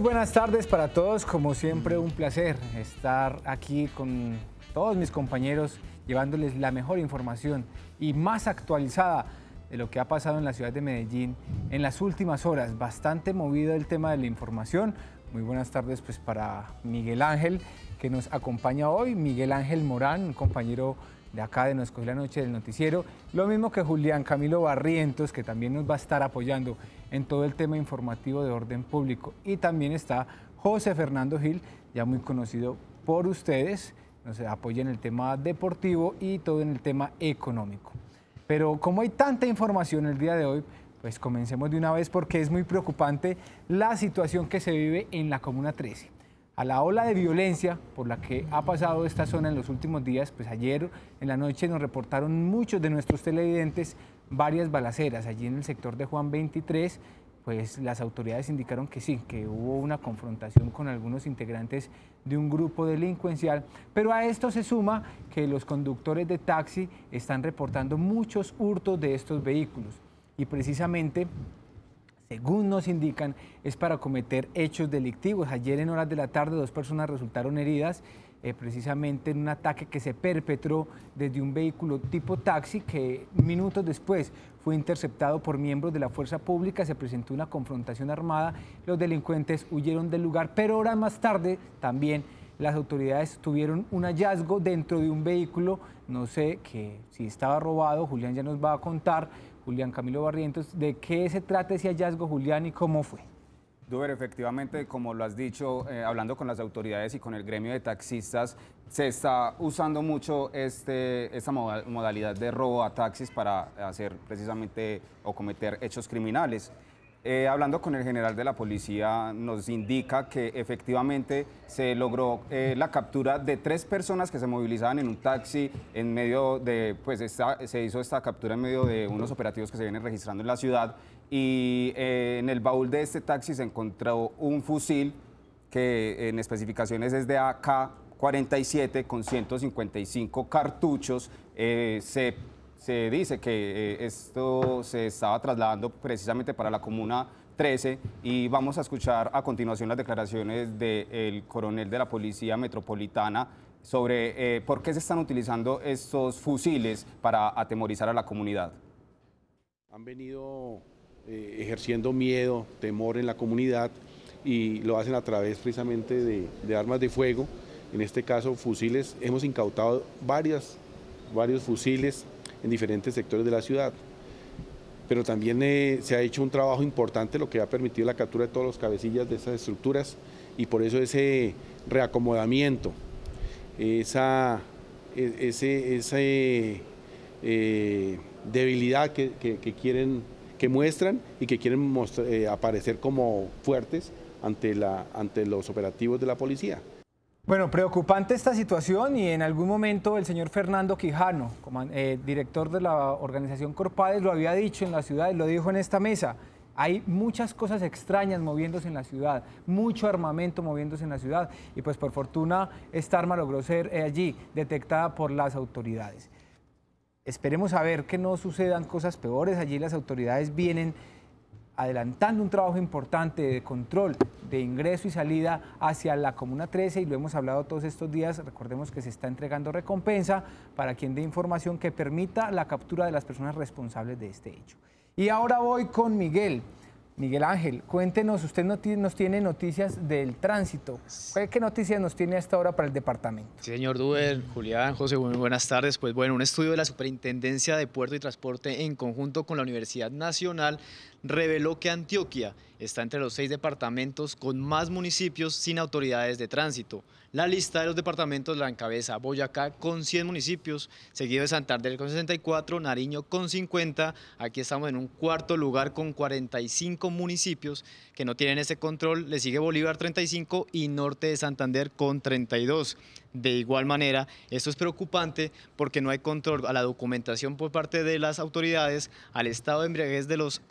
buenas tardes para todos. Como siempre, un placer estar aquí con todos mis compañeros llevándoles la mejor información y más actualizada de lo que ha pasado en la ciudad de Medellín en las últimas horas. Bastante movido el tema de la información. Muy buenas tardes pues para Miguel Ángel que nos acompaña hoy. Miguel Ángel Morán, un compañero de acá de Nos Cogió la Noche del Noticiero, lo mismo que Julián Camilo Barrientos, que también nos va a estar apoyando en todo el tema informativo de orden público. Y también está José Fernando Gil, ya muy conocido por ustedes, nos apoya en el tema deportivo y todo en el tema económico. Pero como hay tanta información el día de hoy, pues comencemos de una vez porque es muy preocupante la situación que se vive en la Comuna 13 a la ola de violencia por la que ha pasado esta zona en los últimos días, pues ayer en la noche nos reportaron muchos de nuestros televidentes varias balaceras allí en el sector de Juan 23, pues las autoridades indicaron que sí, que hubo una confrontación con algunos integrantes de un grupo delincuencial, pero a esto se suma que los conductores de taxi están reportando muchos hurtos de estos vehículos y precisamente según nos indican, es para cometer hechos delictivos. Ayer en horas de la tarde dos personas resultaron heridas eh, precisamente en un ataque que se perpetró desde un vehículo tipo taxi que minutos después fue interceptado por miembros de la fuerza pública, se presentó una confrontación armada, los delincuentes huyeron del lugar, pero horas más tarde también las autoridades tuvieron un hallazgo dentro de un vehículo, no sé que si estaba robado, Julián ya nos va a contar Julián Camilo Barrientos. ¿De qué se trata ese hallazgo, Julián, y cómo fue? Duber, efectivamente, como lo has dicho, eh, hablando con las autoridades y con el gremio de taxistas, se está usando mucho este, esta modalidad de robo a taxis para hacer precisamente o cometer hechos criminales. Eh, hablando con el general de la policía, nos indica que efectivamente se logró eh, la captura de tres personas que se movilizaban en un taxi en medio de, pues se hizo esta captura en medio de unos operativos que se vienen registrando en la ciudad y eh, en el baúl de este taxi se encontró un fusil que en especificaciones es de AK. 47 con 155 cartuchos, se se dice que eh, esto se estaba trasladando precisamente para la comuna 13 y vamos a escuchar a continuación las declaraciones del coronel de la Policía Metropolitana sobre eh, por qué se están utilizando estos fusiles para atemorizar a la comunidad. Han venido eh, ejerciendo miedo, temor en la comunidad y lo hacen a través precisamente de, armas de fuego, en este caso fusiles. Hemos incautado varias, varios fusiles en diferentes sectores de la ciudad. Pero también eh, se ha hecho un trabajo importante, lo que ha permitido la captura de todos los cabecillas de esas estructuras y por eso ese reacomodamiento, esa, e, eh, debilidad que, quieren que muestran y que quieren eh, aparecer como fuertes ante, la, ante los operativos de la policía. Bueno, preocupante esta situación y en algún momento el señor Fernando Quijano, eh, director de la organización Corpades, lo había dicho en la ciudad lo dijo en esta mesa. Hay muchas cosas extrañas moviéndose en la ciudad, mucho armamento moviéndose en la ciudad y pues por fortuna esta arma logró ser eh, allí detectada por las autoridades. Esperemos a ver que no sucedan cosas peores, allí las autoridades vienen adelantando un trabajo importante de control de ingreso y salida hacia la Comuna 13 y lo hemos hablado todos estos días. Recordemos que se está entregando recompensa para quien dé información que permita la captura de las personas responsables de este hecho. Y ahora voy con Miguel. Miguel Ángel, cuéntenos, usted nos tiene noticias del tránsito. ¿Qué noticias nos tiene hasta ahora para el departamento? señor Duber, Julián, José, muy buenas tardes. Pues bueno, un estudio de la Superintendencia de Puerto y Transporte en conjunto con la Universidad Nacional reveló que Antioquia está entre los seis departamentos con más municipios sin autoridades de tránsito. La lista de los departamentos la encabeza Boyacá con 100 municipios, seguido de Santander con 64, Nariño con 50. Aquí estamos en un cuarto lugar con 45 municipios que no tienen ese control. Le sigue Bolívar 35 y Norte de Santander con 32. De igual manera, esto es preocupante porque no hay control a la documentación por parte de las autoridades, al estado de embriaguez de los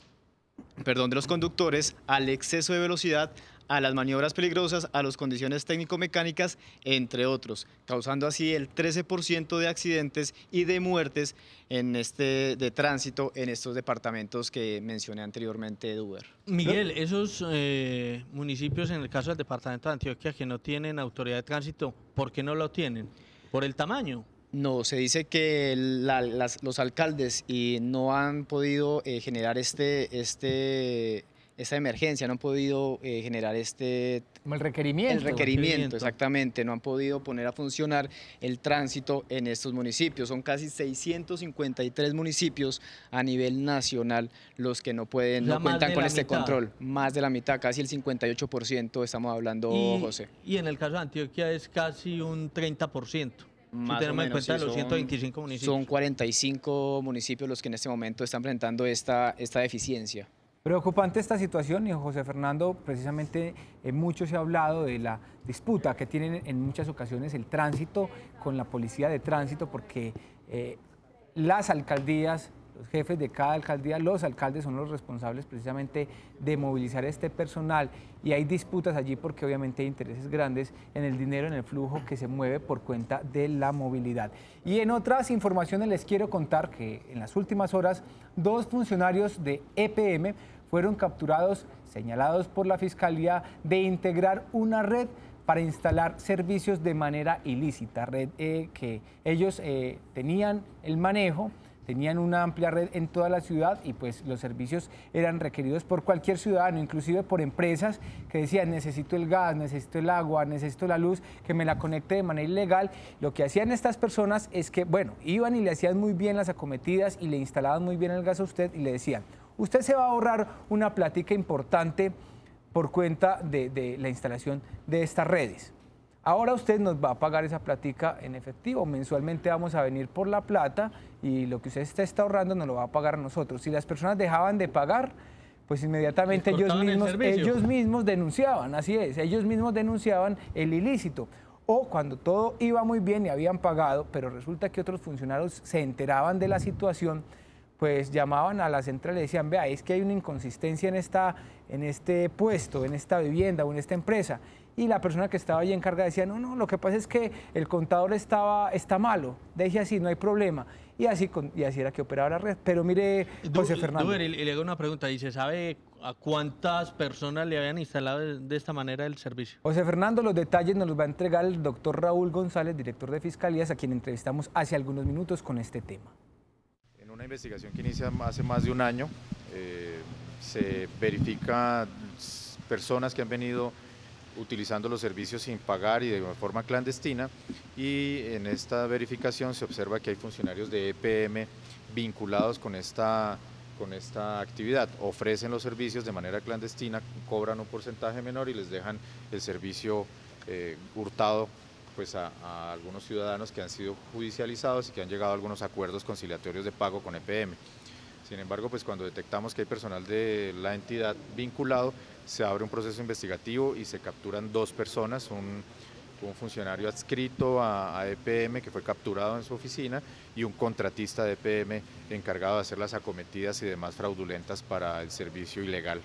perdón, de los conductores al exceso de velocidad, a las maniobras peligrosas, a las condiciones técnico-mecánicas, entre otros, causando así el 13% de accidentes y de muertes en este, de tránsito en estos departamentos que mencioné anteriormente Duber. Miguel, esos eh, municipios, en el caso del departamento de Antioquia, que no tienen autoridad de tránsito, ¿por qué no lo tienen? ¿Por el tamaño? No, se dice que los alcaldes y no han podido eh, generar este, este, esta emergencia, no han podido eh, generar este... el requerimiento. El requerimiento, exactamente. No han podido poner a funcionar el tránsito en estos municipios. Son casi 653 municipios a nivel nacional los que no pueden, no cuentan con este control. Más de la mitad, casi el 58% estamos hablando, José. Y en el caso de Antioquia es casi un 30%. Más tenemos en cuenta los 125 municipios. Son 45 municipios los que en este momento están enfrentando esta, esta deficiencia. Preocupante esta situación y José Fernando, precisamente eh, mucho se ha hablado de la disputa que tienen en muchas ocasiones el tránsito con la policía de tránsito porque eh, las alcaldías los jefes de cada alcaldía, los alcaldes son los responsables precisamente de movilizar este personal y hay disputas allí porque obviamente hay intereses grandes en el dinero, en el flujo que se mueve por cuenta de la movilidad. Y en otras informaciones les quiero contar que en las últimas horas dos funcionarios de EPM fueron capturados, señalados por la Fiscalía, de integrar una red para instalar servicios de manera ilícita, red eh, que ellos eh, tenían el manejo Tenían una amplia red en toda la ciudad y pues los servicios eran requeridos por cualquier ciudadano, inclusive por empresas que decían necesito el gas, necesito el agua, necesito la luz, que me la conecte de manera ilegal. Lo que hacían estas personas es que, bueno, iban y le hacían muy bien las acometidas y le instalaban muy bien el gas a usted y le decían, usted se va a ahorrar una plática importante por cuenta de, de la instalación de estas redes. Ahora usted nos va a pagar esa platica en efectivo. Mensualmente vamos a venir por la plata y lo que usted está, ahorrando nos lo va a pagar a nosotros. Si las personas dejaban de pagar, pues inmediatamente ellos mismos, denunciaban, así es, ellos mismos denunciaban el ilícito. O cuando todo iba muy bien y habían pagado, pero resulta que otros funcionarios se enteraban de la situación, pues llamaban a la central y decían, vea, es que hay una inconsistencia en, esta, en este puesto, en esta vivienda o en esta empresa y la persona que estaba ahí encargada decía, no, no, lo que pasa es que el contador estaba, está malo, deje así, no hay problema. Y así, así era que operaba la red. Pero mire, José Fernando. y le hago una pregunta, dice, ¿sabe a cuántas personas le habían instalado de, esta manera el servicio? José Fernando, los detalles nos los va a entregar el doctor Raúl González, director de Fiscalías, a quien entrevistamos hace algunos minutos con este tema. En una investigación que inicia hace más de un año, eh, se verifica personas que han venido utilizando los servicios sin pagar y de forma clandestina y en esta verificación se observa que hay funcionarios de EPM vinculados con esta, con esta actividad. Ofrecen los servicios de manera clandestina, cobran un porcentaje menor y les dejan el servicio eh, hurtado pues a, algunos ciudadanos que han sido judicializados y que han llegado a algunos acuerdos conciliatorios de pago con EPM. Sin embargo, pues cuando detectamos que hay personal de la entidad vinculado, se abre un proceso investigativo y se capturan dos personas, un, funcionario adscrito a, EPM que fue capturado en su oficina y un contratista de EPM encargado de hacer las acometidas y demás fraudulentas para el servicio ilegal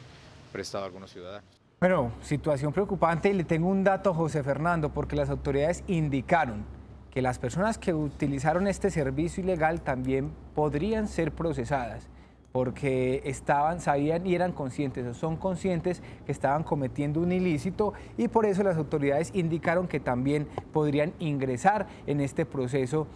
prestado a algunos ciudadanos. Bueno, situación preocupante y le tengo un dato, José Fernando, porque las autoridades indicaron que las personas que utilizaron este servicio ilegal también podrían ser procesadas porque estaban, sabían y eran conscientes o son conscientes que estaban cometiendo un ilícito y por eso las autoridades indicaron que también podrían ingresar en este proceso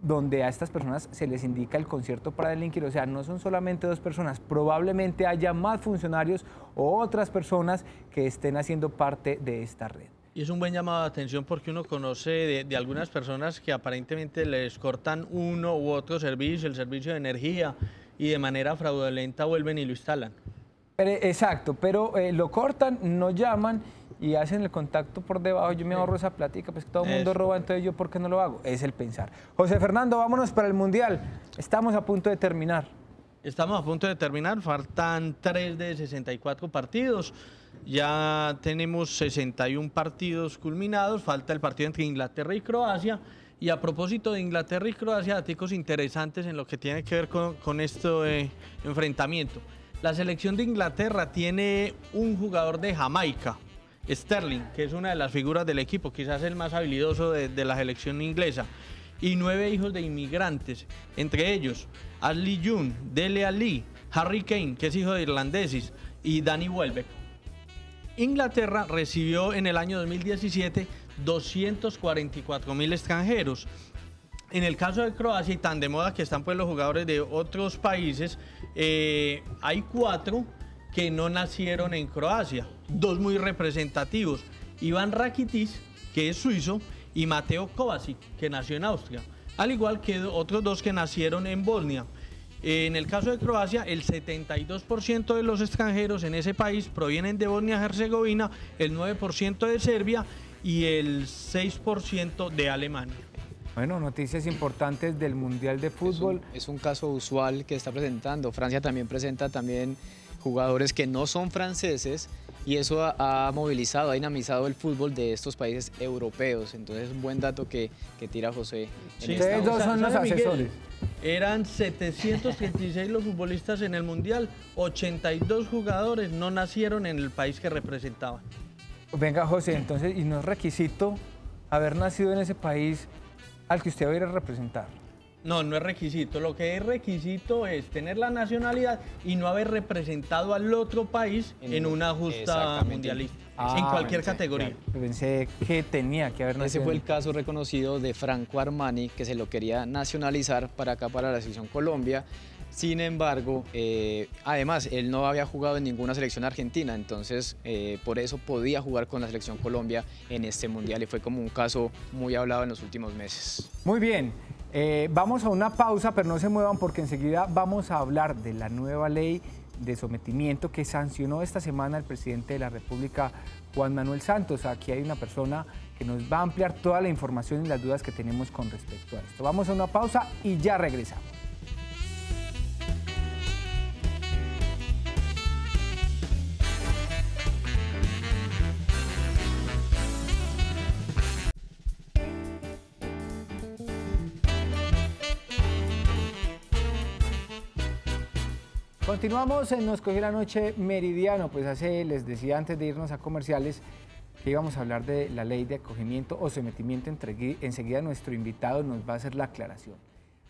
donde a estas personas se les indica el concierto para delinquir. O sea, no son solamente dos personas, probablemente haya más funcionarios o otras personas que estén haciendo parte de esta red. Y es un buen llamado de atención porque uno conoce de, de, algunas personas que aparentemente les cortan uno u otro servicio, el servicio de energía, y de manera fraudulenta vuelven y lo instalan. Exacto, pero eh, lo cortan, no llaman y hacen el contacto por debajo. Yo me ahorro esa plática, pues todo el mundo roba, entonces yo, ¿por qué no lo hago? Es el pensar. José Fernando, vámonos para el Mundial. Estamos a punto de terminar. Estamos a punto de terminar, faltan tres de 64 partidos. Ya tenemos 61 partidos culminados, falta el partido entre Inglaterra y Croacia. Y a propósito de Inglaterra y Croacia, interesantes en lo que tiene que ver con, con este enfrentamiento. La selección de Inglaterra tiene un jugador de Jamaica, Sterling, que es una de las figuras del equipo, quizás el más habilidoso de, de la selección inglesa, y nueve hijos de inmigrantes, entre ellos Ashley Young, Dele Ali, Harry Kane, que es hijo de irlandeses, y Danny Welbeck. Inglaterra recibió en el año 2017 244 mil extranjeros. En el caso de Croacia, y tan de moda que están pues los jugadores de otros países, eh, hay cuatro que no nacieron en Croacia, dos muy representativos, Iván Rakitic, que es suizo, y Mateo Kovacic, que nació en Austria, al igual que otros dos que nacieron en Bosnia. Eh, en el caso de Croacia, el 72% de los extranjeros en ese país provienen de Bosnia-Herzegovina, el 9% de Serbia y el 6% de Alemania. Bueno, noticias importantes del Mundial de Fútbol. Es un, caso usual que está presentando. Francia también presenta también jugadores que no son franceses y eso ha, movilizado, ha dinamizado el fútbol de estos países europeos. Entonces es un buen dato que, tira José. ustedes dos son los asesores. eran 736 los futbolistas en el Mundial, 82 jugadores no nacieron en el país que representaban. Venga, José, entonces, ¿y no es requisito haber nacido en ese país al que usted va a ir a representar? No, no es requisito. Lo que es requisito es tener la nacionalidad y no haber representado al otro país en, una justa mundialista, en ah, cualquier categoría. Pensé que tenía que haber nacido Ese fue el caso reconocido de Franco Armani, que se lo quería nacionalizar para acá, para la selección Colombia. Sin embargo, eh, además, él no había jugado en ninguna selección argentina, entonces eh, por eso podía jugar con la selección Colombia en este Mundial y fue como un caso muy hablado en los últimos meses. Muy bien, eh, vamos a una pausa, pero no se muevan porque enseguida vamos a hablar de la nueva ley de sometimiento que sancionó esta semana el presidente de la República, Juan Manuel Santos. Aquí hay una persona que nos va a ampliar toda la información y las dudas que tenemos con respecto a esto. Vamos a una pausa y ya regresamos. Continuamos en eh, Nos Cogió la Noche Meridiano, pues hace, les decía antes de irnos a comerciales, que íbamos a hablar de la ley de acogimiento o sometimiento. enseguida nuestro invitado nos va a hacer la aclaración.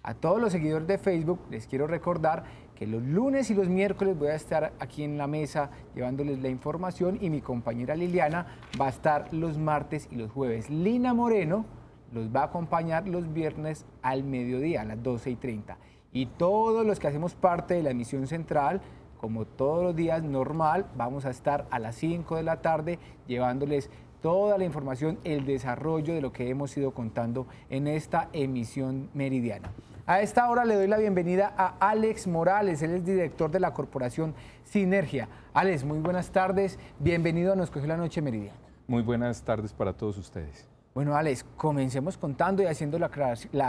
A todos los seguidores de Facebook les quiero recordar que los lunes y los miércoles voy a estar aquí en la mesa llevándoles la información y mi compañera Liliana va a estar los martes y los jueves. Lina Moreno los va a acompañar los viernes al mediodía, a las 12 y 30. Y todos los que hacemos parte de la emisión central, como todos los días normal, vamos a estar a las 5 de la tarde llevándoles toda la información, el desarrollo de lo que hemos ido contando en esta emisión meridiana. A esta hora le doy la bienvenida a Alex Morales, él es director de la corporación Sinergia. Alex, muy buenas tardes, bienvenido a Nos Cogió la Noche Meridiana. Muy buenas tardes para todos ustedes. Bueno, Alex, comencemos contando y haciendo la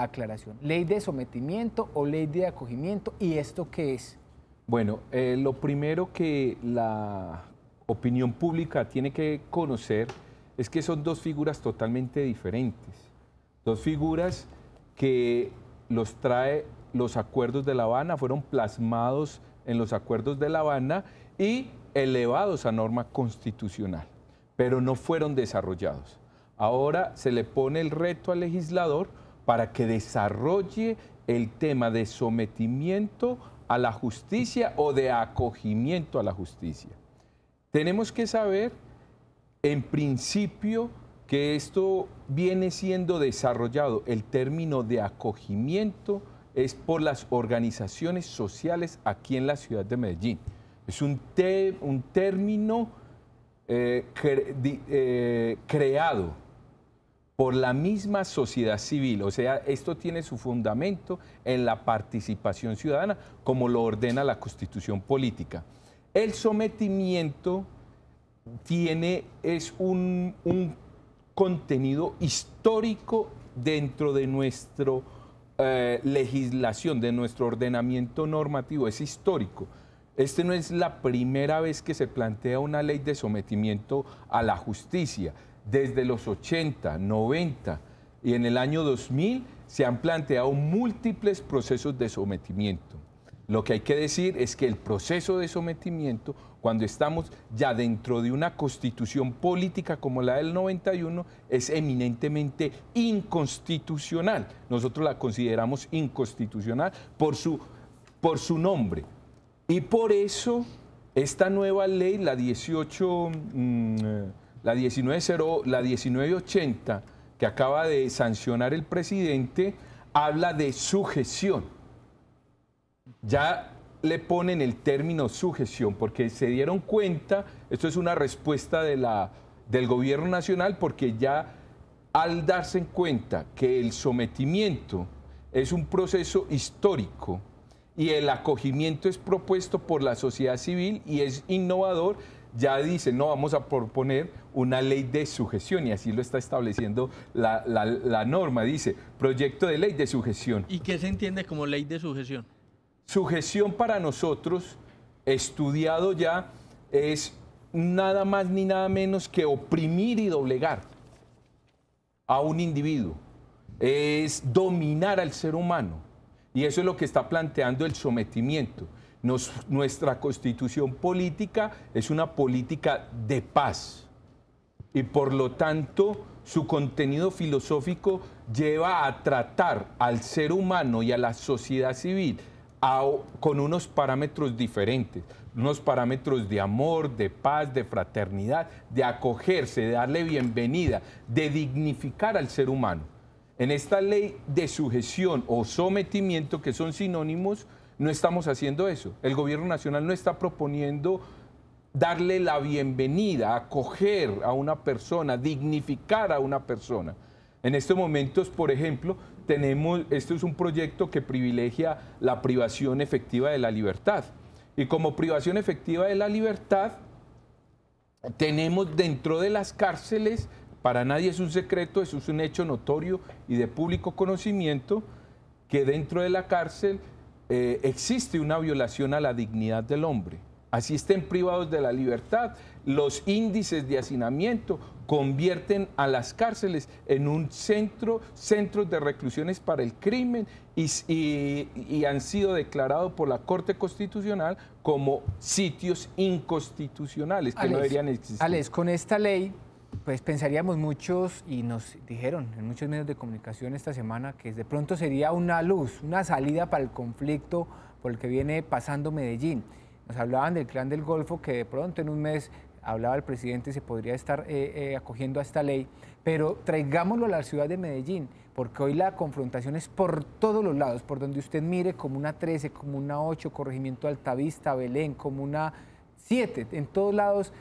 aclaración, ¿Ley de sometimiento o ley de acogimiento? ¿Y esto qué es? Bueno, eh, lo primero que la opinión pública tiene que conocer es que son dos figuras totalmente diferentes. Dos figuras que los trae los acuerdos de La Habana, fueron plasmados en los acuerdos de La Habana y elevados a norma constitucional, pero no fueron desarrollados. Ahora se le pone el reto al legislador para que desarrolle el tema de sometimiento a la justicia o de acogimiento a la justicia. Tenemos que saber, en principio, que esto viene siendo desarrollado. El término de acogimiento es por las organizaciones sociales aquí en la ciudad de Medellín. Es un, término eh, eh, creado por la misma sociedad civil. O sea, esto tiene su fundamento en la participación ciudadana, como lo ordena la constitución política. El sometimiento tiene, es un, contenido histórico dentro de nuestra eh, legislación, de nuestro ordenamiento normativo, es histórico. Este no es la primera vez que se plantea una ley de sometimiento a la justicia desde los 80, 90 y en el año 2000 se han planteado múltiples procesos de sometimiento. Lo que hay que decir es que el proceso de sometimiento, cuando estamos ya dentro de una constitución política como la del 91, es eminentemente inconstitucional. Nosotros la consideramos inconstitucional por su, por su nombre. Y por eso esta nueva ley, la 18 la 1980, la 1980 que acaba de sancionar el presidente, habla de sujeción. Ya le ponen el término sujeción porque se dieron cuenta, esto es una respuesta de la, del gobierno nacional porque ya al darse en cuenta que el sometimiento es un proceso histórico y el acogimiento es propuesto por la sociedad civil y es innovador, ya dicen, no, vamos a proponer una ley de sujeción y así lo está estableciendo la, norma. Dice, proyecto de ley de sujeción. ¿Y qué se entiende como ley de sujeción? Sujeción para nosotros, estudiado ya, es nada más ni nada menos que oprimir y doblegar a un individuo. Es dominar al ser humano. Y eso es lo que está planteando el sometimiento. nuestra constitución política es una política de paz y por lo tanto su contenido filosófico lleva a tratar al ser humano y a la sociedad civil con unos parámetros diferentes, unos parámetros de amor, de paz, de fraternidad, de acogerse, de darle bienvenida, de dignificar al ser humano. En esta ley de sujeción o sometimiento, que son sinónimos, no estamos haciendo eso. El gobierno nacional no está proponiendo darle la bienvenida, acoger a una persona, dignificar a una persona. En estos momentos, por ejemplo, tenemos, esto es un proyecto que privilegia la privación efectiva de la libertad. Y como privación efectiva de la libertad, tenemos dentro de las cárceles, para nadie es un secreto, eso es un hecho notorio y de público conocimiento, que dentro de la cárcel eh, existe una violación a la dignidad del hombre así estén privados de la libertad, los índices de hacinamiento convierten a las cárceles en un centro, centros de reclusiones para el crimen y, han sido declarados por la Corte Constitucional como sitios inconstitucionales que no deberían existir. Alex, con esta ley, pues pensaríamos muchos y nos dijeron en muchos medios de comunicación esta semana que de pronto sería una luz, una salida para el conflicto por el que viene pasando Medellín. Nos hablaban del clan del Golfo que de pronto en un mes hablaba el presidente, se podría estar eh, eh, acogiendo a esta ley, pero traigámoslo a la ciudad de Medellín, porque hoy la confrontación es por todos los lados, por donde usted mire, como una 13, como una 8, corregimiento Altavista, Belén, como una 7, en todos lados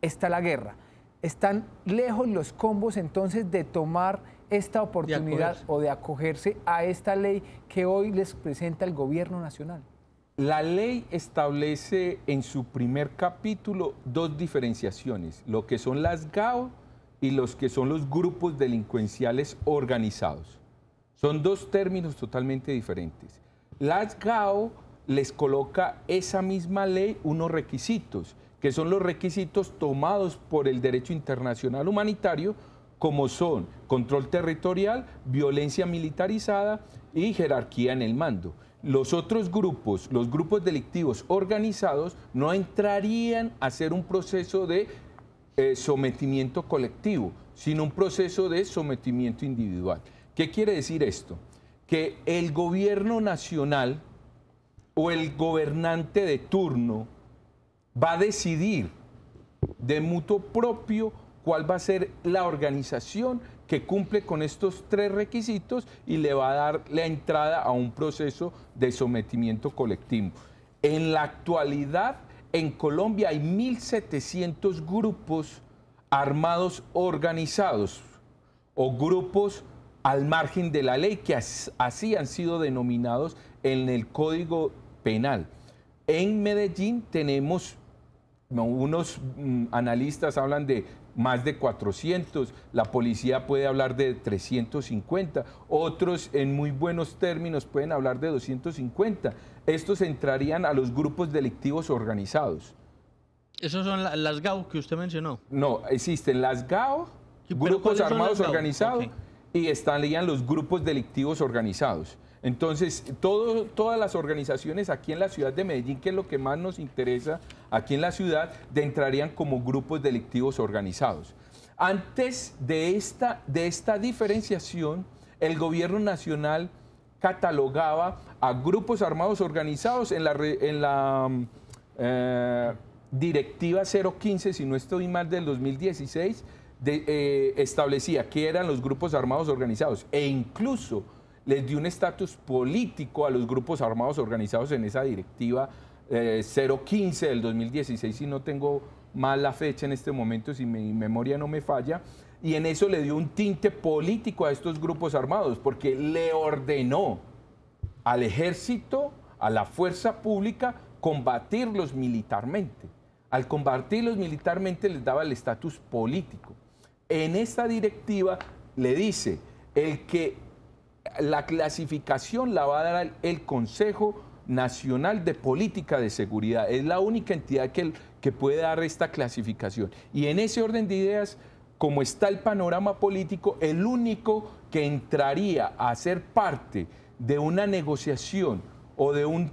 está la guerra. Están lejos los combos entonces de tomar esta oportunidad o de acogerse a esta ley que hoy les presenta el gobierno nacional. La ley establece en su primer capítulo dos diferenciaciones, lo que son las GAO y los que son los grupos delincuenciales organizados. Son dos términos totalmente diferentes. Las GAO les coloca esa misma ley unos requisitos, que son los requisitos tomados por el derecho internacional humanitario, como son control territorial, violencia militarizada y jerarquía en el mando los otros grupos, los grupos delictivos organizados, no entrarían a hacer un proceso de eh, sometimiento colectivo, sino un proceso de sometimiento individual. ¿Qué quiere decir esto? Que el gobierno nacional o el gobernante de turno va a decidir de mutuo propio cuál va a ser la organización que cumple con estos tres requisitos y le va a dar la entrada a un proceso de sometimiento colectivo. En la actualidad, en Colombia hay 1.700 grupos armados organizados o grupos al margen de la ley que así han sido denominados en el Código Penal. En Medellín tenemos unos mm, analistas hablan de más de 400, la policía puede hablar de 350, otros en muy buenos términos pueden hablar de 250. Estos entrarían a los grupos delictivos organizados. ¿Esos son las GAO que usted mencionó? No, existen las GAO, grupos armados organizados, y estarían los grupos delictivos organizados. Entonces, todas las organizaciones aquí en la ciudad de Medellín, que es lo que más nos interesa aquí en la ciudad, de entrarían como grupos delictivos organizados. Antes de esta, de esta diferenciación, el gobierno nacional catalogaba a grupos armados organizados en la, mm, eh, directiva 015, si no estoy mal, del 2016, eh, establecía que eran los grupos armados organizados e incluso les dio un estatus político a los grupos armados organizados en esa directiva 015 eh, del 2016, si no tengo mala la fecha en este momento, si mi memoria no me falla, y en eso le dio un tinte político a estos grupos armados, porque le ordenó al ejército, a la fuerza pública, combatirlos militarmente. Al combatirlos militarmente les daba el estatus político. En esta directiva le dice, el que la clasificación la va a dar el Consejo Nacional de Política de Seguridad. Es la única entidad que, que puede dar esta clasificación. Y en ese orden de ideas, como está el panorama político, el único que entraría a ser parte de una negociación o de un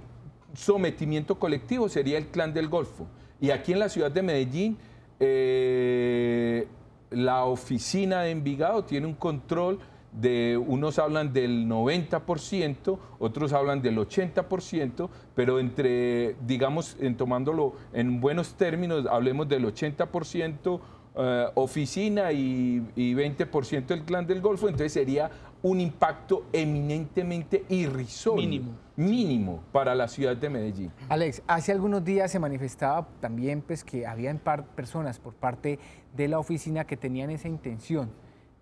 sometimiento colectivo sería el Clan del Golfo. Y aquí en la ciudad de Medellín, eh, la oficina de Envigado tiene un control de unos hablan del 90%, otros hablan del 80%, pero entre, digamos, en tomándolo en buenos términos, hablemos del 80%. Eh, oficina y, 20% del clan del Golfo, entonces sería un impacto eminentemente irrisorio. Mínimo. Mínimo para la ciudad de Medellín. Alex, hace algunos días se manifestaba también pues, que había personas por parte de la oficina que tenían esa intención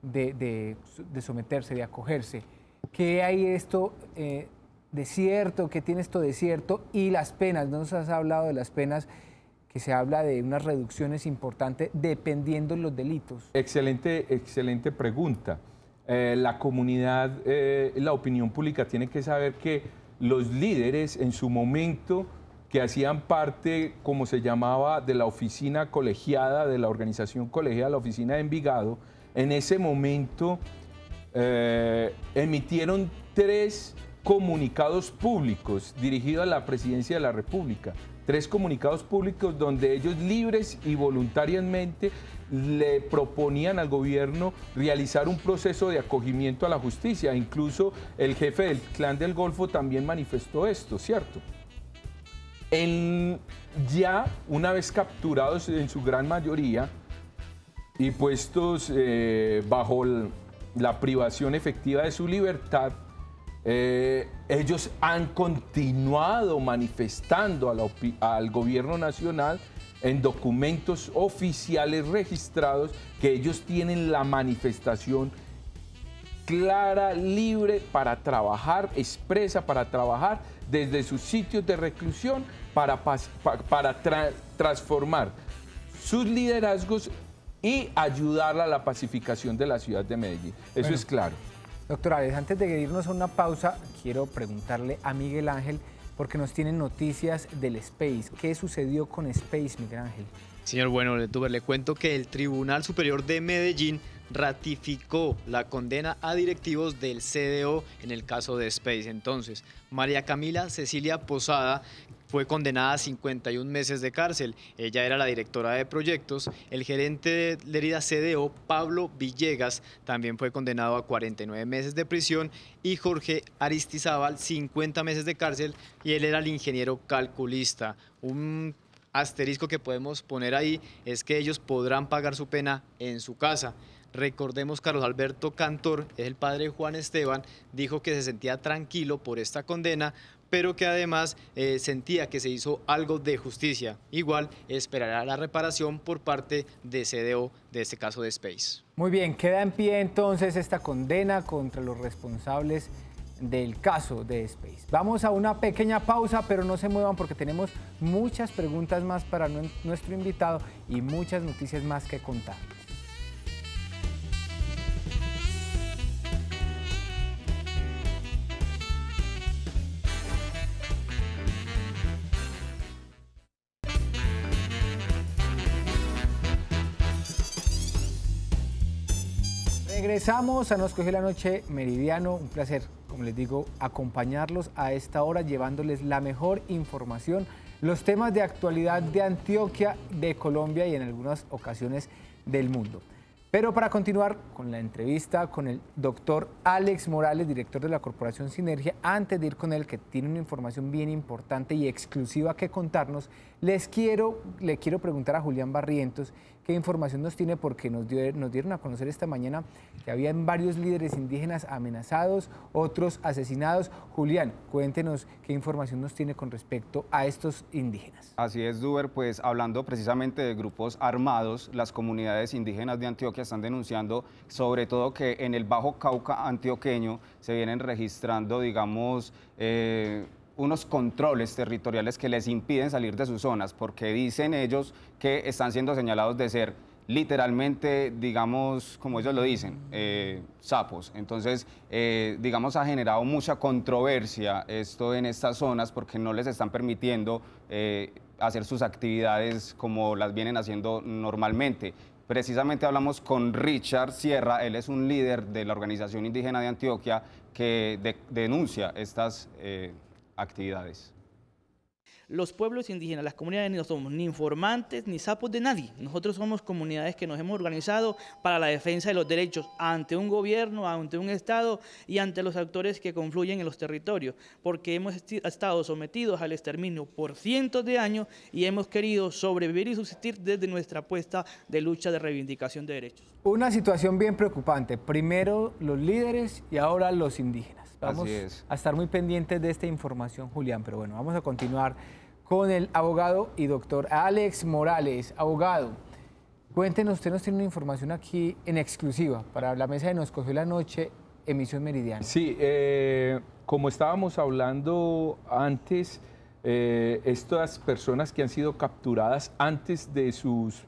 de, de, someterse, de acogerse. ¿Qué hay esto eh, de cierto? ¿Qué tiene esto de cierto? Y las penas, no nos has hablado de las penas, que se habla de unas reducciones importantes dependiendo los delitos. Excelente, excelente pregunta. Eh, la comunidad, eh, la opinión pública tiene que saber que los líderes en su momento que hacían parte, como se llamaba, de la oficina colegiada, de la organización colegiada, la oficina de Envigado, en ese momento eh, emitieron tres comunicados públicos dirigidos a la presidencia de la República. Tres comunicados públicos donde ellos libres y voluntariamente le proponían al gobierno realizar un proceso de acogimiento a la justicia. Incluso el jefe del clan del Golfo también manifestó esto, ¿cierto? ya una vez capturados en su gran mayoría, y puestos eh, bajo la privación efectiva de su libertad, eh, ellos han continuado manifestando al gobierno nacional en documentos oficiales registrados que ellos tienen la manifestación clara, libre para trabajar, expresa para trabajar desde sus sitios de reclusión para, para transformar sus liderazgos y ayudarla a la pacificación de la ciudad de Medellín. Eso es claro. Doctor antes de irnos a una pausa, quiero preguntarle a Miguel Ángel, porque nos tienen noticias del Space. ¿Qué sucedió con Space, Miguel Ángel? Señor Bueno, le cuento que el Tribunal Superior de Medellín ratificó la condena a directivos del CDO en el caso de Space. Entonces, María Camila Cecilia Posada, fue condenada a 51 meses de cárcel. Ella era la directora de proyectos. El gerente de herida CDO, Pablo Villegas, también fue condenado a 49 meses de prisión y Jorge Aristizábal 50 meses de cárcel y él era el ingeniero calculista. Un asterisco que podemos poner ahí es que ellos podrán pagar su pena en su casa. Recordemos, Carlos Alberto Cantor, es el padre de Juan Esteban, dijo que se sentía tranquilo por esta condena pero que además eh, sentía que se hizo algo de justicia. Igual esperará la reparación por parte de CDO de este caso de Space. Muy bien, queda en pie entonces esta condena contra los responsables del caso de Space. Vamos a una pequeña pausa, pero no se muevan porque tenemos muchas preguntas más para nuestro invitado y muchas noticias más que contar. Empezamos a Nos coge la Noche Meridiano. Un placer, como les digo, acompañarlos a esta hora llevándoles la mejor información, los temas de actualidad de Antioquia, de Colombia y en algunas ocasiones del mundo. Pero para continuar con la entrevista con el doctor Alex Morales, director de la Corporación Sinergia, antes de ir con él, que tiene una información bien importante y exclusiva que contarnos, les quiero, le quiero preguntar a Julián Barrientos, qué información nos tiene porque nos, dieron a conocer esta mañana que habían varios líderes indígenas amenazados, otros asesinados. Julián, cuéntenos qué información nos tiene con respecto a estos indígenas. Así es, Duber, pues hablando precisamente de grupos armados, las comunidades indígenas de Antioquia están denunciando sobre todo que en el Bajo Cauca antioqueño se vienen registrando, digamos, eh, unos controles territoriales que les impiden salir de sus zonas, porque dicen ellos que están siendo señalados de ser literalmente, digamos, como ellos lo dicen, eh, sapos. Entonces, eh, digamos, ha generado mucha controversia esto en estas zonas porque no les están permitiendo eh, hacer sus actividades como las vienen haciendo normalmente. Precisamente hablamos con Richard Sierra, él es un líder de la Organización Indígena de Antioquia que denuncia estas actividades. Los pueblos indígenas, las comunidades no somos ni informantes ni sapos de nadie. Nosotros somos comunidades que nos hemos organizado para la defensa de los derechos ante un gobierno, ante un Estado y ante los actores que confluyen en los territorios, porque hemos estado sometidos al exterminio por cientos de años y hemos querido sobrevivir y subsistir desde nuestra apuesta de lucha de reivindicación de derechos. Una situación bien preocupante. Primero los líderes y ahora los indígenas. Vamos a estar muy pendientes de esta información, Julián, pero bueno, vamos a continuar con el abogado y doctor Alex Morales. Abogado, cuéntenos, usted nos tiene una información aquí en exclusiva para la mesa de Nos Cogió la Noche, emisión meridiana. Sí, eh, como estábamos hablando antes, eh, estas personas que han sido capturadas antes de sus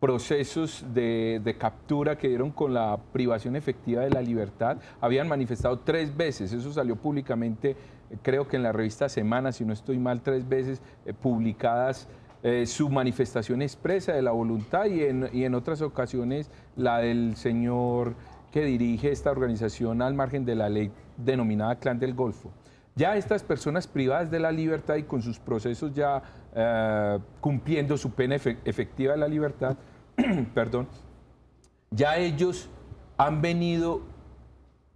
procesos de, captura que dieron con la privación efectiva de la libertad, habían manifestado tres veces, eso salió públicamente, eh, creo que en la revista Semana, si no estoy mal, tres veces eh, publicadas eh, su manifestación expresa de la voluntad y en, otras ocasiones la del señor que dirige esta organización al margen de la ley denominada Clan del Golfo. Ya estas personas privadas de la libertad y con sus procesos ya cumpliendo su pena efectiva de la libertad, perdón, ya ellos han venido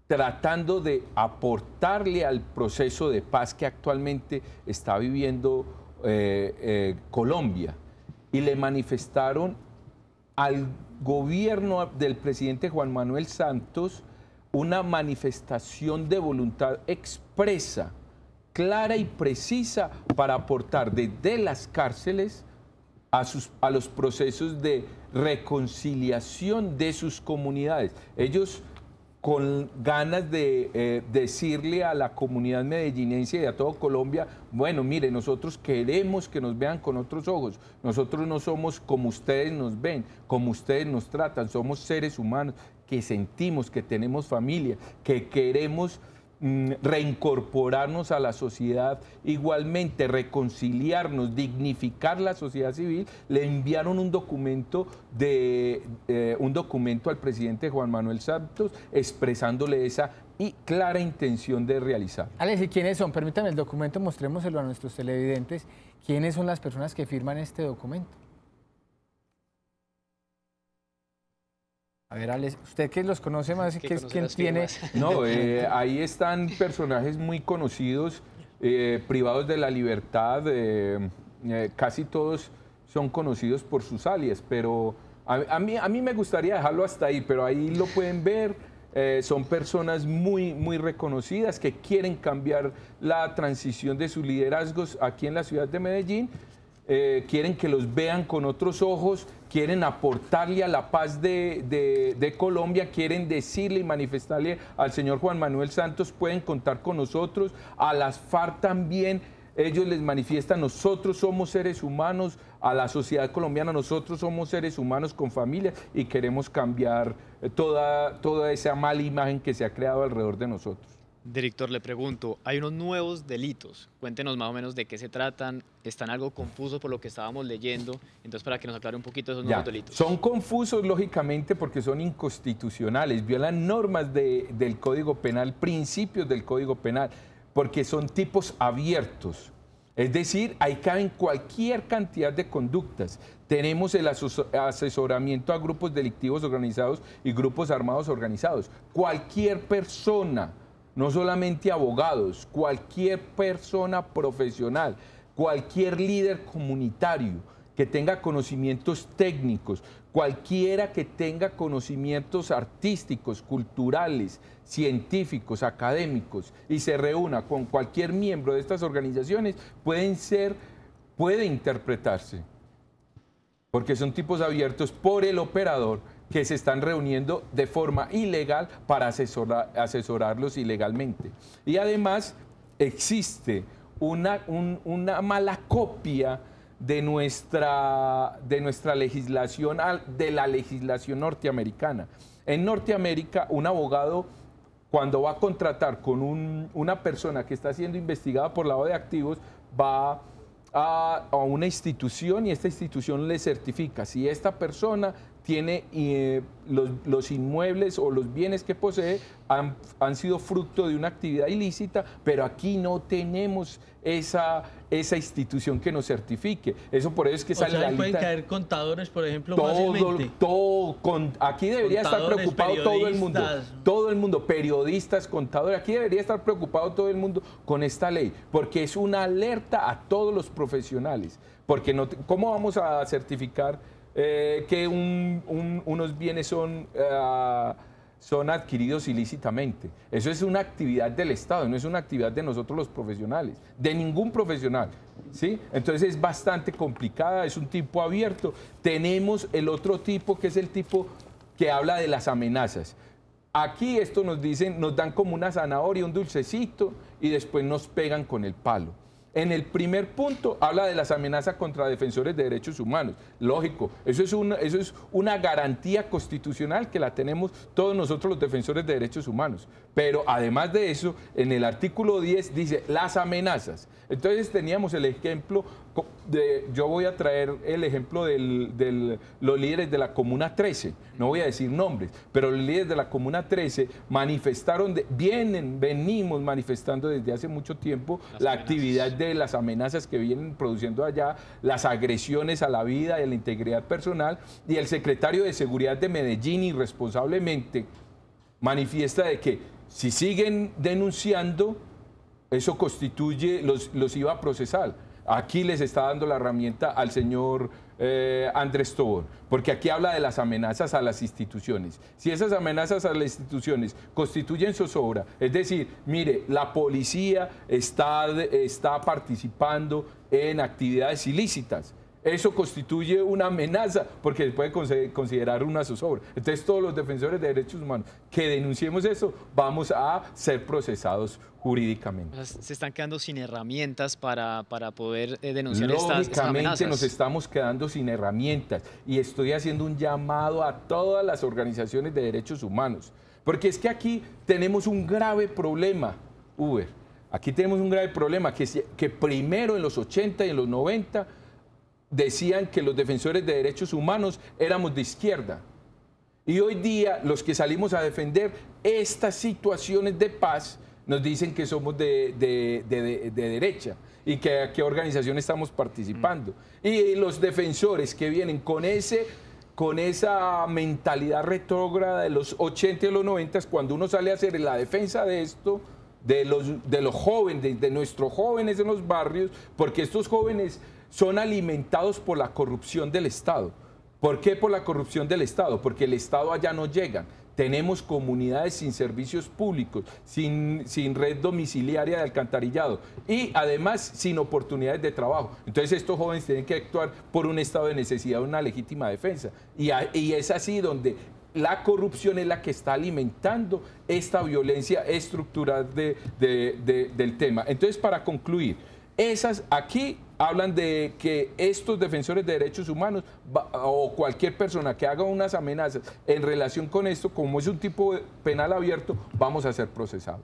tratando de aportarle al proceso de paz que actualmente está viviendo eh, eh, Colombia. Y le manifestaron al gobierno del presidente Juan Manuel Santos una manifestación de voluntad expresa, clara y precisa para aportar desde las cárceles a, sus, a los procesos de reconciliación de sus comunidades. Ellos con ganas de eh, decirle a la comunidad medellinense y a todo Colombia, bueno, mire, nosotros queremos que nos vean con otros ojos, nosotros no somos como ustedes nos ven, como ustedes nos tratan, somos seres humanos que sentimos, que tenemos familia, que queremos Mm, reincorporarnos a la sociedad, igualmente reconciliarnos, dignificar la sociedad civil, le enviaron un documento de eh, un documento al presidente Juan Manuel Santos expresándole esa y clara intención de realizar. Alex, ¿y quiénes son? Permítanme el documento, mostrémoselo a nuestros televidentes. ¿Quiénes son las personas que firman este documento? A ver, Alex, usted que los conoce más, que es quien tiene... No, eh, ahí están personajes muy conocidos, eh, privados de la libertad, eh, casi todos son conocidos por sus alias, pero a, mí, a mí me gustaría dejarlo hasta ahí, pero ahí lo pueden ver. son personas muy, muy reconocidas que quieren cambiar la transición de sus liderazgos aquí en la ciudad de Medellín eh, quieren que los vean con otros ojos, quieren aportarle a la paz de, de, Colombia, quieren decirle y manifestarle al señor Juan Manuel Santos, pueden contar con nosotros, a las FARC también. Ellos les manifiestan, nosotros somos seres humanos, a la sociedad colombiana, nosotros somos seres humanos con familia y queremos cambiar eh, toda, toda esa mala imagen que se ha creado alrededor de nosotros. Director, le pregunto, hay unos nuevos delitos. Cuéntenos más o menos de qué se tratan. Están algo confusos por lo que estábamos leyendo. Entonces, para que nos aclare un poquito esos nuevos delitos. Son confusos, lógicamente, porque son inconstitucionales. Violan normas del Código Penal, principios del Código Penal, porque son tipos abiertos. Es decir, ahí caben cualquier cantidad de conductas. Tenemos el asesoramiento a grupos delictivos organizados y grupos armados organizados. Cualquier persona no solamente abogados, cualquier persona profesional, cualquier líder comunitario que tenga conocimientos técnicos, cualquiera que tenga conocimientos artísticos, culturales, científicos, académicos y se reúna con cualquier miembro de estas organizaciones, pueden ser, puede interpretarse, porque son tipos abiertos por el operador que se están reuniendo de forma ilegal para asesorar, asesorarlos ilegalmente. Y además existe una, una mala copia de nuestra, de nuestra legislación, de la legislación norteamericana. En Norteamérica, un abogado cuando va a contratar con una persona que está siendo investigada por lavado de activos, va a, una institución y esta institución le certifica si esta persona tiene eh, los, inmuebles o los bienes que posee han, sido fruto de una actividad ilícita, pero aquí no tenemos esa, esa institución que nos certifique. Eso por eso es que o sale sea, pueden caer contadores, por ejemplo, todo, aquí debería estar preocupado todo el mundo. Todo el mundo, periodistas, contadores, aquí debería estar preocupado todo el mundo con esta ley, porque es una alerta a todos los profesionales. Porque no, ¿cómo vamos a certificar eh, que unos bienes son, ah, son adquiridos ilícitamente. Eso es una actividad del Estado, no es una actividad de nosotros los profesionales, de ningún profesional. ¿sí? Entonces es bastante complicada, es un tipo abierto. Tenemos el otro tipo, que es el tipo que habla de las amenazas. Aquí esto nos dicen, nos dan como una zanahoria, un dulcecito y después nos pegan con el palo. En el primer punto habla de las amenazas contra defensores de derechos humanos. Lógico, eso es, una, garantía constitucional que la tenemos todos nosotros los defensores de derechos humanos. Pero además de eso, en el artículo 10 dice las amenazas. Entonces teníamos el ejemplo, de, yo voy a traer el ejemplo de los líderes de la Comuna 13, no voy a decir nombres, pero los líderes de la Comuna 13 manifestaron, vienen, venimos manifestando desde hace mucho tiempo la actividad de las amenazas que vienen produciendo allá, las agresiones a la vida y a la integridad personal, y el secretario de Seguridad de Medellín irresponsablemente manifiesta de que si siguen denunciando, eso constituye, los, iba a procesar. Aquí les está dando la herramienta al señor eh, Andrés Tobor, porque aquí habla de las amenazas a las instituciones. Si esas amenazas a las instituciones constituyen zozobra, es decir, mire, la policía está, está participando en actividades ilícitas, eso constituye una amenaza porque se puede considerar una zozobra. Entonces todos los defensores de derechos humanos que denunciemos eso vamos a ser procesados jurídicamente. se están quedando sin herramientas para, para poder eh, denunciar estas, amenazas. nos estamos quedando sin herramientas y estoy haciendo un llamado a todas las organizaciones de derechos humanos. Porque es que aquí tenemos un grave problema, Uber. Aquí tenemos un grave problema que, que primero en los 80 y en los 90 decían que los defensores de derechos humanos éramos de izquierda. Y hoy día los que salimos a defender estas situaciones de paz nos dicen que somos de, derecha y que a qué organización estamos participando. Mm. Y los defensores que vienen con ese con esa mentalidad retrógrada de los 80 y los 90, cuando uno sale a hacer la defensa de esto, de los, de los jóvenes, de, nuestros jóvenes en los barrios, porque estos jóvenes son alimentados por la corrupción del Estado. ¿Por qué por la corrupción del Estado? Porque el Estado allá no llega. Tenemos comunidades sin servicios públicos, sin, sin, red domiciliaria de alcantarillado y además sin oportunidades de trabajo. Entonces estos jóvenes tienen que actuar por un estado de necesidad, una legítima defensa. Y, es así donde la corrupción es la que está alimentando esta violencia estructural del tema. Entonces para concluir, esas aquí hablan de que estos defensores de derechos humanos o cualquier persona que haga unas amenazas en relación con esto, como es un tipo penal abierto, vamos a ser procesados.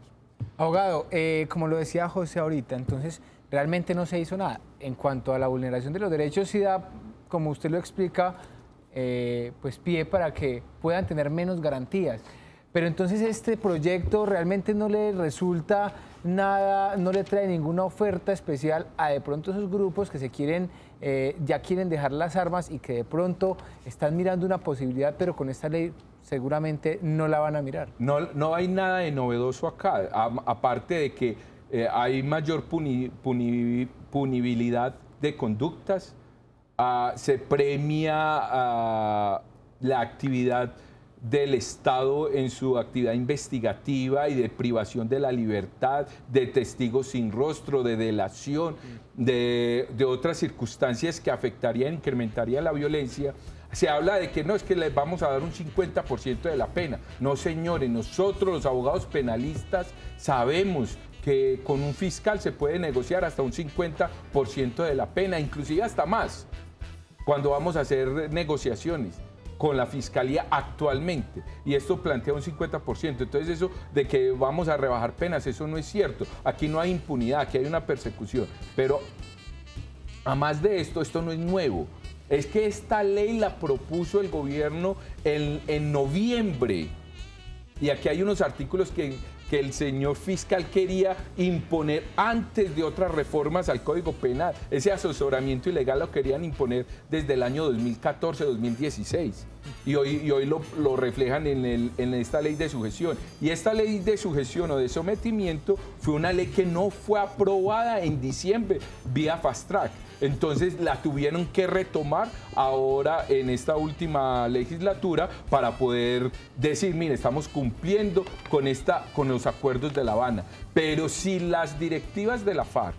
Abogado, eh, como lo decía José ahorita, entonces realmente no se hizo nada. En cuanto a la vulneración de los derechos, sí da, como usted lo explica, eh, pues pie para que puedan tener menos garantías. Pero entonces este proyecto realmente no le resulta nada, no le trae ninguna oferta especial a de pronto esos grupos que se quieren, eh, ya quieren dejar las armas y que de pronto están mirando una posibilidad, pero con esta ley seguramente no la van a mirar. No, hay nada de novedoso acá, aparte de que eh, hay mayor punibilidad de conductas, ah, se premia ah, la actividad del Estado en su actividad investigativa y de privación de la libertad, de testigos sin rostro, de delación, de, otras circunstancias que afectarían, incrementarían la violencia, se habla de que no, es que les vamos a dar un 50% de la pena. No, señores, nosotros los abogados penalistas sabemos que con un fiscal se puede negociar hasta un 50% de la pena, inclusive hasta más, cuando vamos a hacer negociaciones con la fiscalía actualmente. Y esto plantea un 50%. Entonces eso de que vamos a rebajar penas, eso no es cierto. Aquí no hay impunidad, aquí hay una persecución. Pero a más de esto, esto no es nuevo. Es que esta ley la propuso el gobierno en, noviembre. Y aquí hay unos artículos que, que, el señor fiscal quería imponer antes de otras reformas al Código Penal. Ese asesoramiento ilegal lo querían imponer desde el año 2014-2016. Y hoy, lo, reflejan en, esta ley de sujeción. Y esta ley de sujeción o de sometimiento fue una ley que no fue aprobada en diciembre vía fast track. Entonces la tuvieron que retomar ahora en esta última legislatura para poder decir, mire, estamos cumpliendo con, con los acuerdos de La Habana. Pero si las directivas de la FARC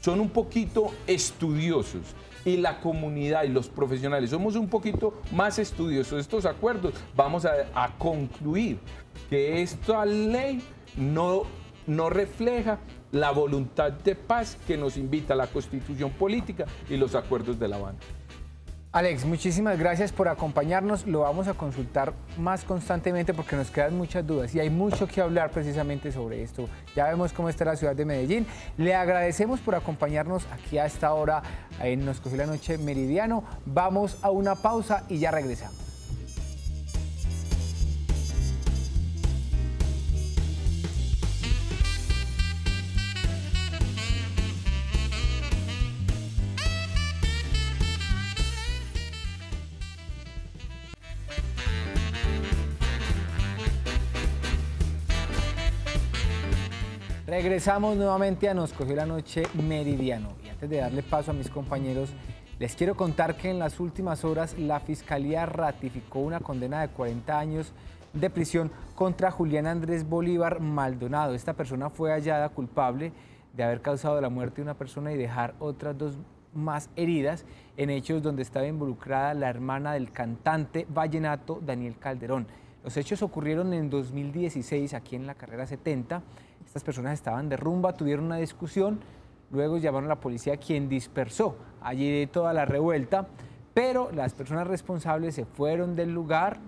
son un poquito estudiosos y la comunidad y los profesionales somos un poquito más estudiosos de estos acuerdos, vamos a, concluir que esta ley no, no refleja la voluntad de paz que nos invita la constitución política y los acuerdos de La Habana. Alex, muchísimas gracias por acompañarnos. Lo vamos a consultar más constantemente porque nos quedan muchas dudas y hay mucho que hablar precisamente sobre esto. Ya vemos cómo está la ciudad de Medellín. Le agradecemos por acompañarnos aquí a esta hora en Nos Cogió la Noche Meridiano. Vamos a una pausa y ya regresamos. Regresamos nuevamente a Nos Cogió la Noche Meridiano. Y antes de darle paso a mis compañeros, les quiero contar que en las últimas horas la Fiscalía ratificó una condena de 40 años de prisión contra Julián Andrés Bolívar Maldonado. Esta persona fue hallada culpable de haber causado la muerte de una persona y dejar otras dos más heridas en hechos donde estaba involucrada la hermana del cantante vallenato Daniel Calderón. Los hechos ocurrieron en 2016 aquí en la carrera 70 estas personas estaban de rumba, tuvieron una discusión, luego llamaron a la policía quien dispersó allí toda la revuelta, pero las personas responsables se fueron del lugar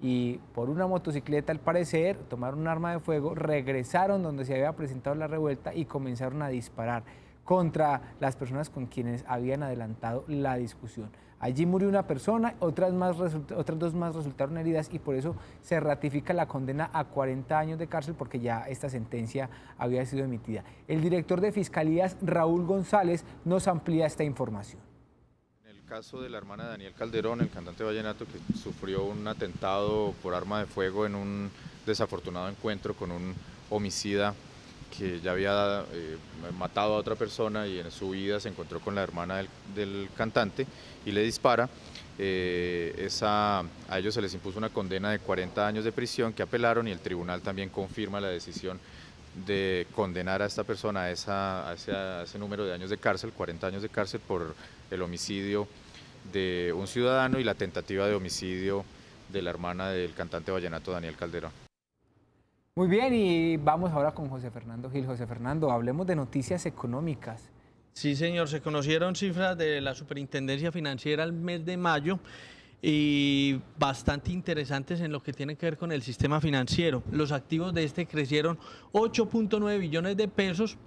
y por una motocicleta al parecer tomaron un arma de fuego, regresaron donde se había presentado la revuelta y comenzaron a disparar contra las personas con quienes habían adelantado la discusión. Allí murió una persona, otras, dos más resultaron heridas y por eso se ratifica la condena a 40 años de cárcel porque ya esta sentencia había sido emitida. El director de Fiscalías, Raúl González, nos amplía esta información. En el caso de la hermana Daniel Calderón, el cantante vallenato que sufrió un atentado por arma de fuego en un desafortunado encuentro con un homicida que ya había eh, matado a otra persona y en su vida se encontró con la hermana del, cantante y le dispara. Eh, esa, a ellos se les impuso una condena de 40 años de prisión que apelaron y el tribunal también confirma la decisión de condenar a esta persona esa, a ese número de años de cárcel, 40 años de cárcel por el homicidio de un ciudadano y la tentativa de homicidio de la hermana del cantante vallenato Daniel Calderón. Muy bien, y vamos ahora con José Fernando Gil. José Fernando, hablemos de noticias económicas. Sí, señor, se conocieron cifras de la Superintendencia Financiera al mes de mayo y bastante interesantes en lo que tiene que ver con el sistema financiero. Los activos de este crecieron 8.9 billones de pesos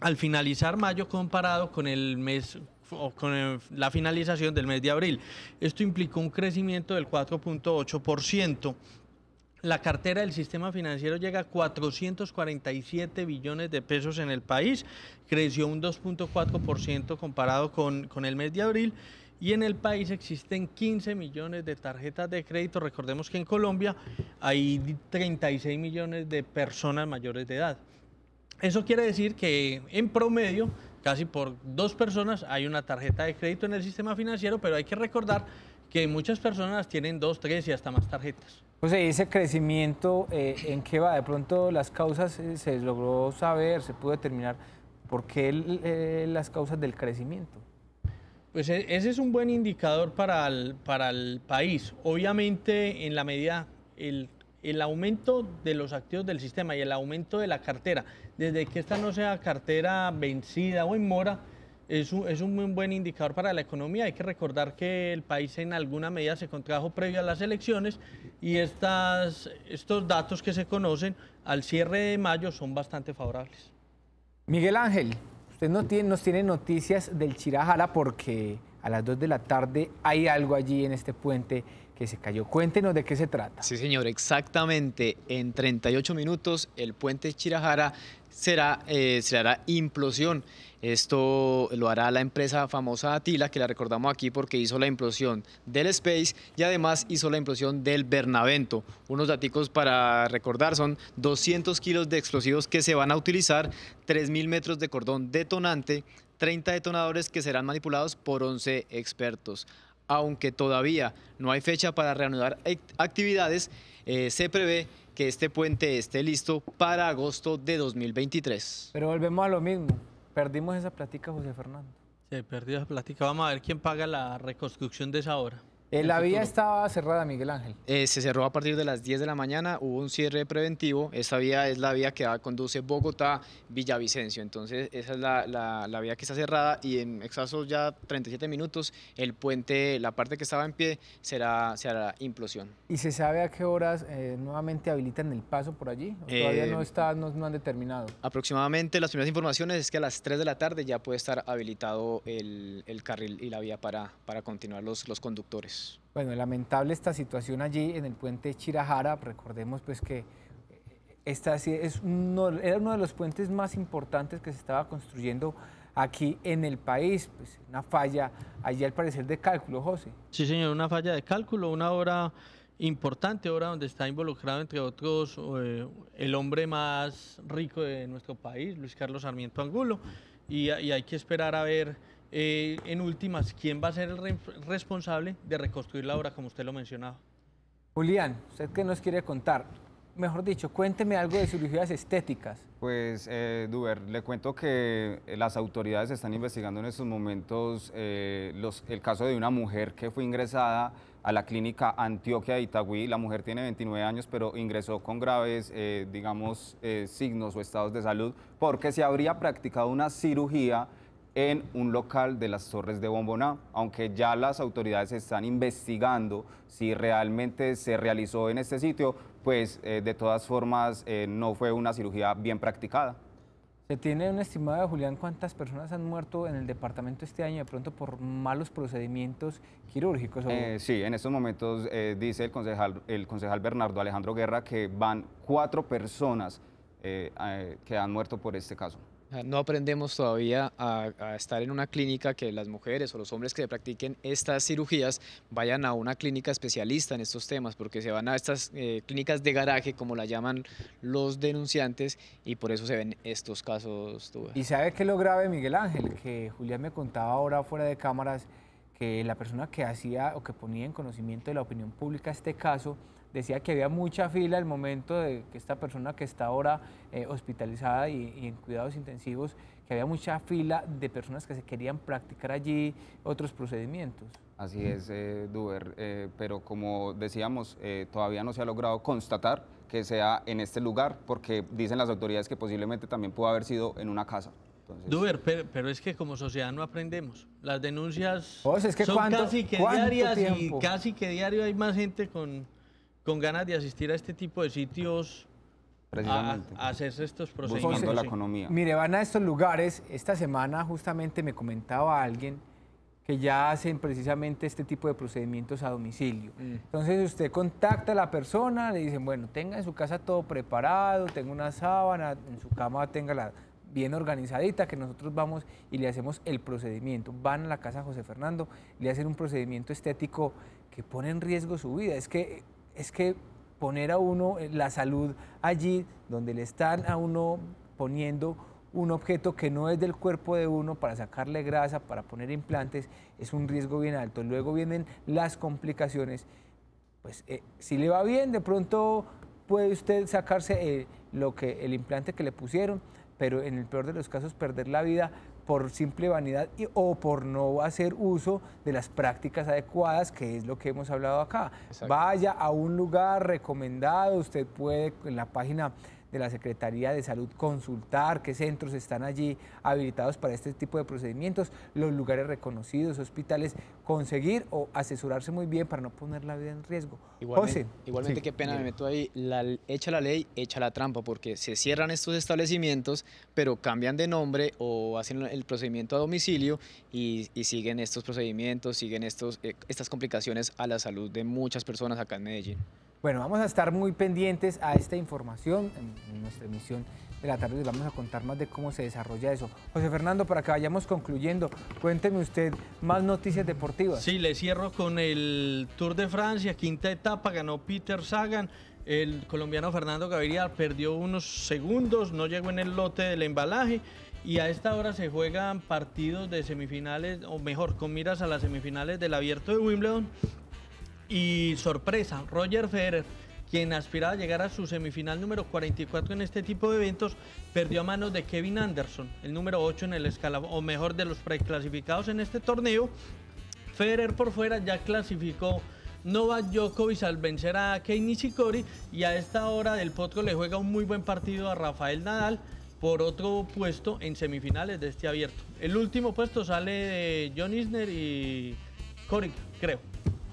al finalizar mayo comparado con el mes con la finalización del mes de abril. Esto implicó un crecimiento del 4.8% la cartera del sistema financiero llega a 447 billones de pesos en el país, creció un 2.4% comparado con, el mes de abril y en el país existen 15 millones de tarjetas de crédito. Recordemos que en Colombia hay 36 millones de personas mayores de edad. Eso quiere decir que en promedio, casi por dos personas, hay una tarjeta de crédito en el sistema financiero, pero hay que recordar que muchas personas tienen dos, tres y hasta más tarjetas. Pues ese crecimiento, eh, ¿en qué va? De pronto las causas eh, se logró saber, se pudo determinar. ¿Por qué eh, las causas del crecimiento? Pues e, ese es un buen indicador para el, país. Obviamente, en la medida, el, el aumento de los activos del sistema y el aumento de la cartera, desde que esta no sea cartera vencida o en mora, es un, muy buen indicador para la economía. Hay que recordar que el país en alguna medida se contrajo previo a las elecciones y estas, estos datos que se conocen al cierre de mayo son bastante favorables. Miguel Ángel, usted no tiene, nos tiene noticias del Chirajara porque a las 2 de la tarde hay algo allí en este puente que se cayó. Cuéntenos de qué se trata. Sí, señor, exactamente. En 38 minutos el puente Chirajara será, eh, se hará implosión. Esto lo hará la empresa famosa Atila, que la recordamos aquí porque hizo la implosión del Space y además hizo la implosión del Bernavento. Unos datos para recordar son 200 kilos de explosivos que se van a utilizar, 3.000 metros de cordón detonante, 30 detonadores que serán manipulados por 11 expertos. Aunque todavía no hay fecha para reanudar actividades, eh, se prevé que este puente esté listo para agosto de 2023. Pero volvemos a lo mismo. Perdimos esa plática, José Fernando. Sí, perdimos esa plática. Vamos a ver quién paga la reconstrucción de esa obra la vía estaba cerrada, Miguel Ángel. Eh, se cerró a partir de las 10 de la mañana, hubo un cierre preventivo. Esta vía es la vía que conduce Bogotá-Villavicencio. Entonces, esa es la, vía que está cerrada y en exceso ya 37 minutos, el puente, la parte que estaba en pie, será, hará implosión. ¿Y se sabe a qué horas eh, nuevamente habilitan el paso por allí? ¿O todavía no, eh, está, no, han determinado? Aproximadamente, las primeras informaciones es que a las 3 de la tarde ya puede estar habilitado el, carril y la vía para, para continuar los conductores. Bueno, lamentable esta situación allí en el puente Chirajara. Recordemos pues que eh, esta es era uno de los puentes más importantes que se estaba construyendo aquí en el país. Pues una falla allí al parecer de cálculo, José. Sí, señor, una falla de cálculo, una obra importante, obra donde está involucrado entre otros eh, el hombre más rico de nuestro país, Luis Carlos Sarmiento Angulo. y hay que esperar a ver eh, en últimas, ¿quién va a ser el responsable de reconstruir la obra, como usted lo mencionaba? Julián, ¿usted qué nos quiere contar? Mejor dicho, cuénteme algo de cirugías estéticas. Pues, eh, Duber, le cuento que eh, las autoridades están investigando en estos momentos el caso de una mujer que fue ingresada a la clínica Antioquia de Itagüí. La mujer tiene 29 años, pero ingresó con graves, digamos, signos o estados de salud porque se habría practicado una cirugía en un local de las Torres de Bomboná, aunque ya las autoridades están investigando si realmente se realizó en este sitio, pues eh, de todas formas eh, no fue una cirugía bien practicada. ¿Se tiene una estimada, Julián, cuántas personas han muerto en el departamento este año de pronto por malos procedimientos quirúrgicos? Eh, sí, en estos momentos dice el concejal, el concejal Bernardo Alejandro Guerra que van cuatro personas que han muerto por este caso. No aprendemos todavía a, estar en una clínica que las mujeres o los hombres que practiquen estas cirugías vayan a una clínica especialista en estos temas, porque se van a estas eh, clínicas de garaje, como la llaman los denunciantes, y por eso se ven estos casos. Y sabe es lo grave, Miguel Ángel, que Julián me contaba ahora fuera de cámaras, que la persona que hacía o que ponía en conocimiento de la opinión pública este caso decía que había mucha fila al momento de que esta persona que está ahora eh, hospitalizada y, en cuidados intensivos, que había mucha fila de personas que se querían practicar allí otros procedimientos. Así es, eh, Duber, eh, pero como decíamos, todavía no se ha logrado constatar que sea en este lugar, porque dicen las autoridades que posiblemente también pudo haber sido en una casa. Duber, pero, es que como sociedad no aprendemos. Las denuncias pues son casi que diarias y casi que diario hay más gente con, con ganas de asistir a este tipo de sitios Precisamente. A, estos procedimientos. la economía. Mire, van a estos lugares. Esta semana justamente me comentaba alguien que ya hacen precisamente este tipo de procedimientos a domicilio. Mm. Entonces usted contacta a la persona, le dicen, bueno, tenga en su casa todo preparado, tenga una sábana, en su cama tenga la bien organizadita, que nosotros vamos y le hacemos el procedimiento. Van a la casa de José Fernando, le hacen un procedimiento estético que pone en riesgo su vida. Es que es que poner a uno eh, la salud allí donde le están a uno poniendo un objeto que no es del cuerpo de uno para sacarle grasa, para poner implantes, es un riesgo bien alto. Luego vienen las complicaciones. Pues eh, si le va bien, de pronto puede usted sacarse eh, lo que, el implante que le pusieron, pero en el peor de los casos perder la vida por simple vanidad o por no hacer uso de las prácticas adecuadas, que es lo que hemos hablado acá. Vaya a un lugar recomendado, usted puede en la página de la Secretaría de Salud consultar qué centros están allí habilitados para este tipo de procedimientos, los lugares reconocidos, hospitales, conseguir o asesorarse muy bien para no poner la vida en riesgo. Igualmente, qué pena, me meto ahí, la, echa la ley, echa la trampa, porque se cierran estos establecimientos, pero cambian de nombre o hacen el procedimiento a domicilio y, siguen estos procedimientos, siguen estos, eh, estas complicaciones a la salud de muchas personas acá en Medellín. Bueno, vamos a estar muy pendientes a esta información. En nuestra emisión de la tarde y vamos a contar más de cómo se desarrolla eso. José Fernando, para que vayamos concluyendo, cuénteme usted más noticias deportivas. Sí, le cierro con el Tour de Francia, quinta etapa, ganó Peter Sagan. El colombiano Fernando Gaviria perdió unos segundos, no llegó en el lote del embalaje y a esta hora se juegan partidos de semifinales, o mejor, con miras a las semifinales del abierto de Wimbledon y sorpresa, Roger Federer, quien aspiraba a llegar a su semifinal número 44 en este tipo de eventos, perdió a manos de Kevin Anderson, el número 8 en el escalafón, o mejor de los preclasificados en este torneo. Federer por fuera ya clasificó Novak Djokovic al vencer a Kei Nishikori y a esta hora del podcast le juega un muy buen partido a Rafael Nadal por otro puesto en semifinales de este abierto. El último puesto sale de John Isner y Coric, creo.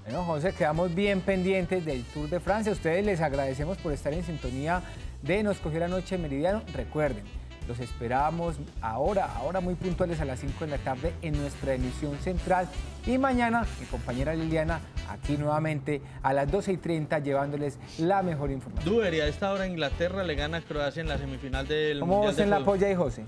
Bueno, José, quedamos bien pendientes del Tour de Francia. ustedes les agradecemos por estar en sintonía de Nos Cogió la Noche Meridiano. Recuerden, los esperamos ahora, ahora muy puntuales a las 5 de la tarde en nuestra emisión central. Y mañana, mi compañera Liliana, aquí nuevamente a las 12 y 30, llevándoles la mejor información. y a esta hora Inglaterra le gana Croacia en la semifinal del ¿Cómo Mundial vos en la polla y José?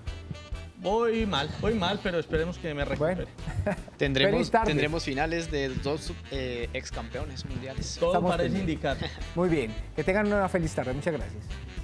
Voy mal, voy mal, pero esperemos que me recupere. Tendremos, finales de dos eh, ex campeones mundiales. Todo parece indicar. Muy bien, que tengan una feliz tarde. Muchas gracias.